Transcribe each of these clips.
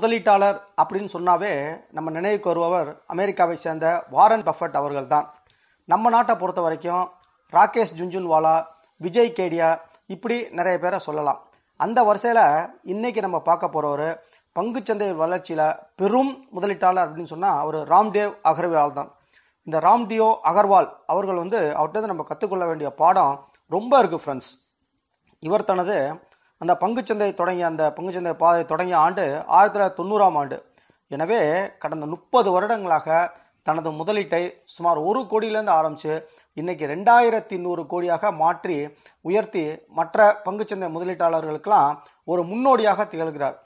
முதலீட்டாளர் அப்படின்னு சொன்னாவே நம்ம நினைவுக்கு வருபவர் அமெரிக்காவை சேர்ந்த வாரன் பஃபட் அவர்கள் தான் நம்ம நாட்டை பொறுத்த வரைக்கும் ராகேஷ் ஜுன்ஜுன்வாலா விஜய் கேடியா இப்படி நிறைய பேரை சொல்லலாம் அந்த வரிசையில் இன்றைக்கி நம்ம பார்க்க போகிறவர் பங்கு சந்தை வளர்ச்சியில் பெரும் முதலீட்டாளர் அப்படின்னு சொன்னால் அவர் ராம்தேவ் அகர்வால் தான் இந்த ராம்டியோ அகர்வால் அவர்கள் வந்து அவர்கிட்ட நம்ம கற்றுக்கொள்ள வேண்டிய பாடம் ரொம்ப இருக்குது ஃப்ரெண்ட்ஸ் இவர் தனது அந்த பங்குச்சந்தை தொடங்கிய அந்த பங்குச்சந்தை பாதை தொடங்கிய ஆண்டு ஆயிரத்தி தொள்ளாயிரத்தி தொண்ணூறாம் ஆண்டு எனவே கடந்த முப்பது வருடங்களாக தனது முதலீட்டை சுமார் ஒரு கோடியிலேருந்து ஆரம்பித்து இன்னைக்கு ரெண்டாயிரத்தி நூறு கோடியாக மாற்றி உயர்த்தி மற்ற பங்குச்சந்தை முதலீட்டாளர்களுக்கெல்லாம் ஒரு முன்னோடியாக திகழ்கிறார்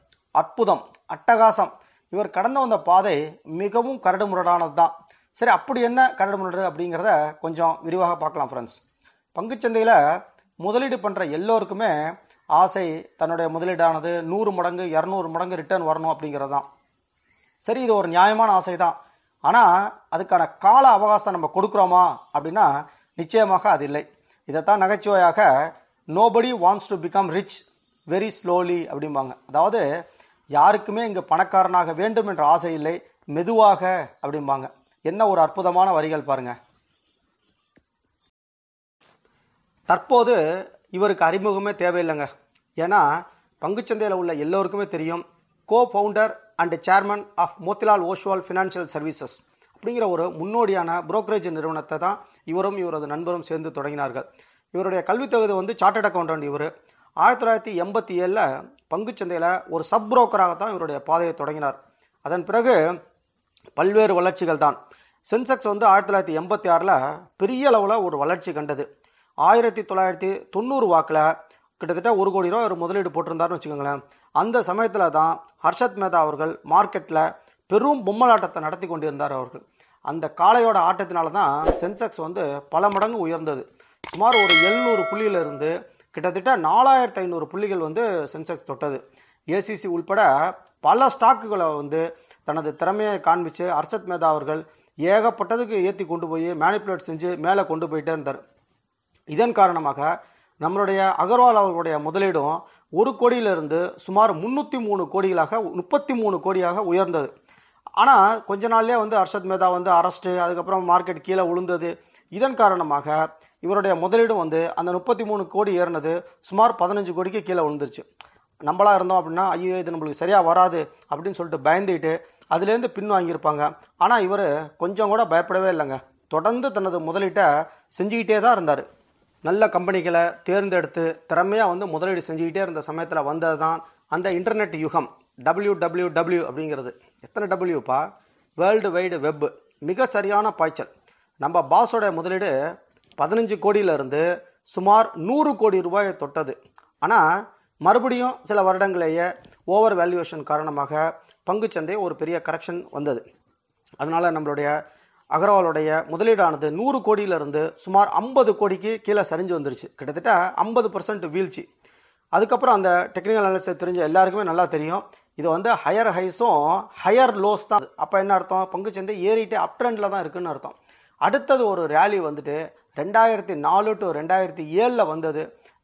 அற்புதம் அட்டகாசம் இவர் கடந்து வந்த பாதை மிகவும் கரடுமுரடானது தான் சரி அப்படி என்ன கரடுமுரடு அப்படிங்கிறத கொஞ்சம் விரிவாக பார்க்கலாம் ஃப்ரெண்ட்ஸ் பங்குச்சந்தையில் முதலீடு பண்ணுற எல்லோருக்குமே ஆசை தன்னுடைய முதலீடானது நூறு மடங்கு இரநூறு மடங்கு ரிட்டர்ன் வரணும் அப்படிங்கிறது தான் சரி இது ஒரு நியாயமான ஆசை தான் ஆனால் அதுக்கான கால அவகாசம் நம்ம கொடுக்குறோமா அப்படின்னா நிச்சயமாக அது இல்லை இதைத்தான் நகைச்சுவையாக nobody wants to become rich very slowly அப்படிம்பாங்க அதாவது யாருக்குமே இங்கே பணக்காரனாக வேண்டும் என்ற ஆசை இல்லை மெதுவாக அப்படிம்பாங்க என்ன ஒரு அற்புதமான வரிகள் பாருங்க தற்போது இவருக்கு அறிமுகமே தேவையில்லைங்க ஏன்னா பங்குச்சந்தையில் உள்ள எல்லோருக்குமே தெரியும் co founder and chairman of Motilal Oswal Financial Services அப்படிங்கிற ஒரு முன்னோடியான புரோக்கரேஜ் நிறுவனத்தை தான் இவரும் இவரது நண்பரும் சேர்ந்து தொடங்கினார்கள் இவருடைய கல்வித் தகுதி வந்து சார்ட்டர்ட் அக்கௌண்டன்ட் இவர் ஆயிரத்தி தொள்ளாயிரத்தி எண்பத்தி ஏழில் பங்குச்சந்தையில் ஒரு சப் புரோக்கராக தான் இவருடைய பாதையை தொடங்கினார் அதன் பிறகு பல்வேறு வளர்ச்சிகள் தான் சென்செக்ஸ் வந்து ஆயிரத்தி தொள்ளாயிரத்தி எண்பத்தி ஆறில் பெரிய அளவில் ஒரு வளர்ச்சி கண்டது ஆயிரத்தி தொள்ளாயிரத்தி தொண்ணூறு வாக்கில் கிட்டத்தட்ட ஒரு கோடி ரூபா அவர் முதலீடு போட்டிருந்தாருன்னு வச்சுக்கோங்களேன் அந்த சமயத்தில் தான் ஹர்ஷத் மேதா அவர்கள் மார்க்கெட்டில் பெரும் பொம்மலாட்டத்தை நடத்தி கொண்டிருந்தார் அவர்கள் அந்த காளையோட ஆட்டத்தினால தான் சென்செக்ஸ் வந்து பல மடங்கு உயர்ந்தது சுமார் ஒரு எழுநூறு புள்ளியிலிருந்து கிட்டத்தட்ட நாலாயிரத்து ஐநூறு புள்ளிகள் வந்து சென்செக்ஸ் தொட்டது ஏசிசி உள்பட பல ஸ்டாக்குகளை வந்து தனது திறமையை காண்பித்து அர்ஷத் மேதா அவர்கள் ஏகப்பட்டதுக்கு ஏற்றி கொண்டு போய் மேனிப்புலேட் செஞ்சு மேலே கொண்டு போயிட்டே இருந்தார் இதன் காரணமாக நம்மளுடைய அகர்வால் அவர்களுடைய முதலீடும் ஒரு கோடியிலிருந்து சுமார் முந்நூற்றி மூணு கோடிகளாக முப்பத்தி மூணு கோடியாக உயர்ந்தது ஆனால் கொஞ்ச நாள்லேயே வந்து அர்ஷத் மேதா வந்து அரஸ்ட்டு அதுக்கப்புறம் மார்க்கெட் கீழே விழுந்தது இதன் காரணமாக இவருடைய முதலீடும் வந்து அந்த முப்பத்தி மூணு கோடி ஏறினது சுமார் பதினஞ்சு கோடிக்கு கீழே விழுந்துருச்சு நம்மளாக இருந்தோம் அப்படின்னா ஐயோ இது நம்மளுக்கு சரியாக வராது அப்படின்னு சொல்லிட்டு பயந்துகிட்டு அதுலேருந்து பின் வாங்கியிருப்பாங்க ஆனால் இவர் கொஞ்சம் கூட பயப்படவே இல்லைங்க தொடர்ந்து தனது முதலீட்டை செஞ்சுக்கிட்டே தான் இருந்தார் நல்ல கம்பெனிகளை தேர்ந்தெடுத்து திறமையாக வந்து முதலீடு செஞ்சுக்கிட்டே இருந்த சமயத்தில் வந்தது தான் அந்த இன்டர்நெட் யுகம் டபிள்யூ டபிள்யூ டபிள்யூ அப்படிங்கிறது எத்தனை டபிள்யூப்பா வேர்ல்டு வைடு வெப் மிக சரியான பாய்ச்சல் நம்ம பாஸோடைய முதலீடு பதினஞ்சு கோடியிலிருந்து சுமார் நூறு கோடி ரூபாயை தொட்டது ஆனால் மறுபடியும் சில வருடங்களையே ஓவர் வேல்யூவேஷன் காரணமாக பங்குச்சந்தை ஒரு பெரிய கரெக்ஷன் வந்தது அதனால் நம்மளுடைய அகர்வாலுடைய முதலீடானது நூறு கோடியிலிருந்து சுமார் ஐம்பது கோடிக்கு கீழே சரிஞ்சு வந்துருச்சு கிட்டத்தட்ட ஐம்பது பர்சன்ட் வீழ்ச்சி அதுக்கப்புறம் அந்த டெக்னிக்கல் அனாலிசிஸ் தெரிஞ்ச எல்லாருக்குமே நல்லா தெரியும் இது வந்து ஹையர் ஹைஸும் ஹையர் லோஸ் தான் அப்போ என்ன அர்த்தம் பங்கு சந்தை ஏறிட்டு அப் ட்ரெண்டில் தான் இருக்குன்னு அர்த்தம் அடுத்தது ஒரு ரேலி வந்துட்டு ரெண்டாயிரத்தி நாலு டு ரெண்டாயிரத்தி ஏழில் வந்தது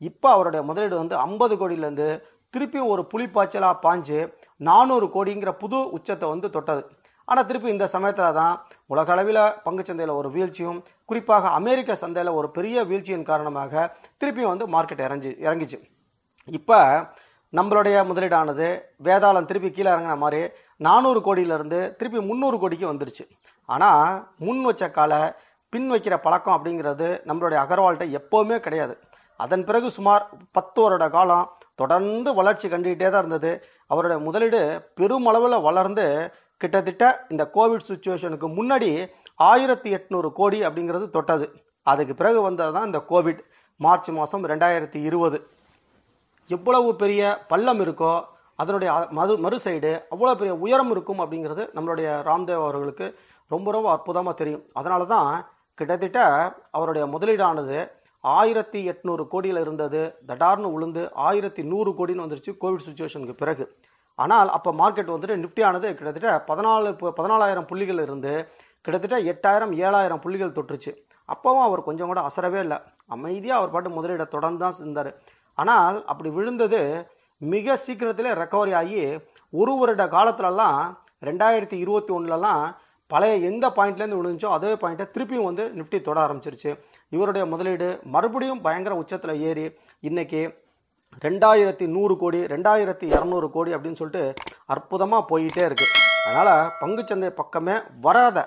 இப்போ அவருடைய முதலீடு வந்து ஐம்பது கோடியிலேருந்து திருப்பியும் ஒரு புளிப்பாய்ச்சலாக பாஞ்சு நானூறு கோடிங்கிற புது உச்சத்தை வந்து தொட்டது ஆனால் திருப்பி இந்த சமயத்தில் தான் உலக அளவில் பங்கு சந்தையில் ஒரு வீழ்ச்சியும் குறிப்பாக அமெரிக்க சந்தையில் ஒரு பெரிய வீழ்ச்சியின் காரணமாக திருப்பியும் வந்து மார்க்கெட் இறஞ்சி இறங்கிச்சு இப்போ நம்மளுடைய முதலீடானது வேதாளம் திருப்பி கீழே இறங்கின மாதிரி நானூறு கோடியிலேருந்து திருப்பி முந்நூறு கோடிக்கு வந்துருச்சு ஆனால் முன் வச்ச காலை பின் வைக்கிற பழக்கம் அப்படிங்கிறது நம்மளுடைய அகர்வால்கிட்ட எப்போவுமே கிடையாது அதன் பிறகு சுமார் பத்து வருட காலம் தொடர்ந்து வளர்ச்சி கண்டுகிட்டே தான் இருந்தது அவருடைய முதலீடு பெருமளவில் வளர்ந்து கிட்டத்தட்ட இந்த கோவிட் சுச்சுவேஷனுக்கு முன்னாடி ஆயிரத்தி எட்நூறு கோடி அப்படிங்கிறது தொட்டது அதுக்கு பிறகு வந்தது தான் இந்த கோவிட் மார்ச் மாதம் ரெண்டாயிரத்தி இருபது எவ்வளவு பெரிய பள்ளம் இருக்கோ அதனுடைய மறு மறு சைடு அவ்வளோ பெரிய உயரம் இருக்கும் அப்படிங்கிறது நம்மளுடைய ராம்தேவ் அவர்களுக்கு ரொம்ப ரொம்ப அற்புதமாக தெரியும் அதனால தான் கிட்டத்தட்ட அவருடைய முதலீடானது ஆயிரத்தி எட்நூறு கோடியில் இருந்தது தடார்னு உளுந்து ஆயிரத்தி நூறு கோடின்னு வந்துருச்சு கோவிட் சுச்சுவேஷனுக்கு பிறகு ஆனால் அப்போ மார்க்கெட் வந்துட்டு நிஃப்டி ஆனது கிட்டத்தட்ட பதினாலு பதினாலாயிரம் புள்ளிகள் இருந்து கிட்டத்தட்ட எட்டாயிரம் ஏழாயிரம் புள்ளிகள் தொற்றுச்சு அப்போவும் அவர் கொஞ்சம் கூட அசரவே இல்லை அமைதியாக அவர் பாட்டு முதலீடை தொடர்ந்து தான் இருந்தார் ஆனால் அப்படி விழுந்தது மிக சீக்கிரத்திலே ரெக்கவரி ஆகி ஒரு வருட காலத்துலலாம் ரெண்டாயிரத்தி இருபத்தி ஒன்றுலலாம் பழைய எந்த பாயிண்ட்லேருந்து விழுந்துச்சோ அதே பாயிண்ட்டை திருப்பியும் வந்து நிஃப்டி தொட ஆரம்பிச்சிருச்சு இவருடைய முதலீடு மறுபடியும் பயங்கர உச்சத்தில் ஏறி இன்றைக்கி ரெண்டாயிரத்தி நூறு கோடி ரெண்டாயிரத்தி இரநூறு கோடி அப்படின்னு சொல்லிட்டு அற்புதமாக போயிட்டே இருக்குது அதனால் பங்குச்சந்தை பக்கமே வராத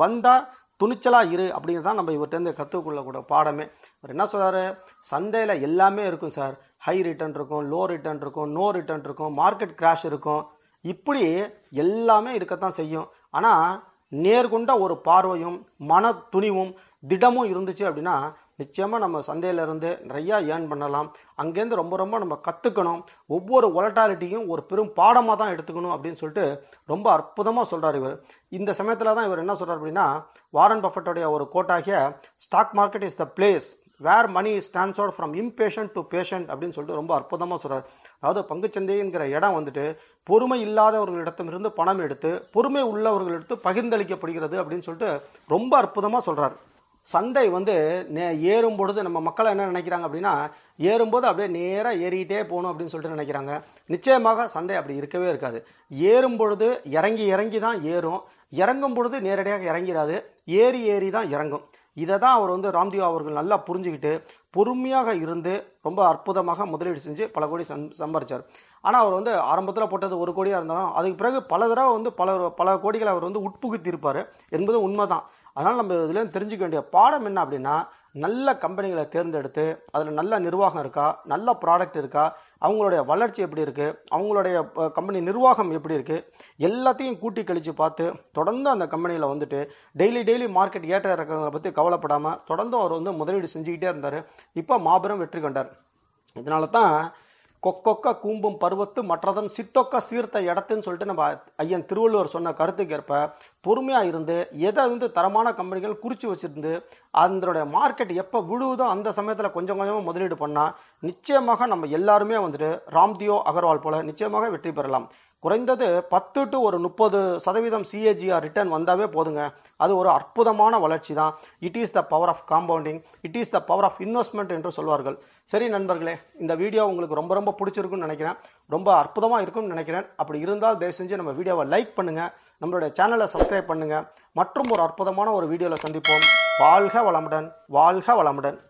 வந்தால் துணிச்சலாக இரு அப்படிங்கிறது தான் நம்ம இவர்கிட்டருந்து கற்றுக்கொள்ளக்கூட பாடமே இவர் என்ன சொல்கிறாரு சந்தையில் எல்லாமே இருக்கும் சார் ஹை ரிட்டர்ன் இருக்கும் லோ ரிட்டர்ன் இருக்கும் நோ ரிட்டர்ன் இருக்கும் மார்க்கெட் கிராஷ் இருக்கும் இப்படி எல்லாமே இருக்கத்தான் செய்யும் ஆனால் நேர்கொண்ட ஒரு பார்வையும் மன துணிவும் திடமும் இருந்துச்சு அப்படின்னா நிச்சயமாக நம்ம சந்தையிலேருந்து நிறையா ஏர்ன் பண்ணலாம் அங்கேருந்து ரொம்ப ரொம்ப நம்ம கற்றுக்கணும் ஒவ்வொரு ஒலட்டாலிட்டியும் ஒரு பெரும் பாடமாக தான் எடுத்துக்கணும் அப்படின்னு சொல்லிட்டு ரொம்ப அற்புதமாக சொல்கிறார் இவர் இந்த சமயத்தில் தான் இவர் என்ன சொல்கிறார் அப்படின்னா வாரன் பஃபட்டோடைய ஒரு கோட்டாகிய stock market is the place where money is transferred from impatient to patient அப்படின்னு சொல்லிட்டு ரொம்ப அற்புதமாக சொல்கிறார் அதாவது பங்குச்சந்தைங்கிற இடம் வந்துட்டு பொறுமை இல்லாதவர்களிடத்திலிருந்து பணம் எடுத்து பொறுமை உள்ளவர்களிடத்து பகிர்ந்தளிக்கப்படுகிறது அப்படின்னு சொல்லிட்டு ரொம்ப அற்புதமாக சொல்கிறார் சந்தை வந்து நே ஏறும் பொழுது நம்ம மக்கள் என்ன நினைக்கிறாங்க அப்படின்னா ஏறும்போது அப்படியே நேராக ஏறிக்கிட்டே போகணும் அப்படின்னு சொல்லிட்டு நினைக்கிறாங்க நிச்சயமாக சந்தை அப்படி இருக்கவே இருக்காது ஏறும் பொழுது இறங்கி இறங்கி தான் ஏறும் இறங்கும் பொழுது நேரடியாக இறங்கிறாது ஏறி ஏறி தான் இறங்கும் இதை தான் அவர் வந்து ராம்தேவ் அவர்கள் நல்லா புரிஞ்சுக்கிட்டு பொறுமையாக இருந்து ரொம்ப அற்புதமாக முதலீடு செஞ்சு பல கோடி சம் சம்பாரிச்சார் ஆனால் அவர் வந்து ஆரம்பத்தில் போட்டது ஒரு கோடியாக இருந்தாலும் அதுக்கு பிறகு பல தடவை வந்து பல பல கோடிகளை அவர் வந்து உட்புகுத்தியிருப்பார் என்பது உண்மை தான் அதனால் நம்ம இதில் தெரிஞ்சுக்க வேண்டிய பாடம் என்ன அப்படின்னா நல்ல கம்பெனிகளை தேர்ந்தெடுத்து அதில் நல்ல நிர்வாகம் இருக்கா நல்ல ப்ராடக்ட் இருக்கா அவங்களுடைய வளர்ச்சி எப்படி இருக்குது அவங்களுடைய கம்பெனி நிர்வாகம் எப்படி இருக்குது எல்லாத்தையும் கூட்டி கழித்து பார்த்து தொடர்ந்து அந்த கம்பெனியில் வந்துட்டு டெய்லி டெய்லி மார்க்கெட் ஏற்ற இறக்கிறத பற்றி கவலைப்படாமல் தொடர்ந்து அவர் வந்து முதலீடு செஞ்சுக்கிட்டே இருந்தார் இப்போ மாபெரும் வெற்றி கண்டார் இதனால தான் கொக்கொக்க கூம்பும் பருவத்து மற்றதன் சித்தொக்க சீர்த்த இடத்துன்னு சொல்லிட்டு நம்ம ஐயன் திருவள்ளுவர் சொன்ன கருத்துக்கேற்ப பொறுமையாக இருந்து எதை வந்து தரமான கம்பெனிகள் குறித்து வச்சுருந்து அதனுடைய மார்க்கெட் எப்போ விழுவுதோ அந்த சமயத்தில் கொஞ்சம் கொஞ்சமாக முதலீடு பண்ணால் நிச்சயமாக நம்ம எல்லாருமே வந்துட்டு ராம்தியோ அகர்வால் போல் நிச்சயமாக வெற்றி பெறலாம் குறைந்தது பத்து டு ஒரு முப்பது சதவீதம் சிஏஜிஆர் ரிட்டர்ன் வந்தாவே போதுங்க அது ஒரு அற்புதமான வளர்ச்சி தான் it is the power of compounding it is the power of investment என்று சொல்வார்கள் சரி நண்பர்களே இந்த வீடியோ உங்களுக்கு ரொம்ப ரொம்ப பிடிச்சிருக்குன்னு நினைக்கிறேன் ரொம்ப அற்புதமாக இருக்கும்னு நினைக்கிறேன் அப்படி இருந்தால் தயவு செஞ்சு நம்ம வீடியோவை லைக் பண்ணுங்கள் நம்மளுடைய சேனலை சப்ஸ்கிரைப் பண்ணுங்கள் மற்றும் ஒரு அற்புதமான ஒரு வீடியோவில் சந்திப்போம் வாழ்க வளமுடன் வாழ்க வளமுடன்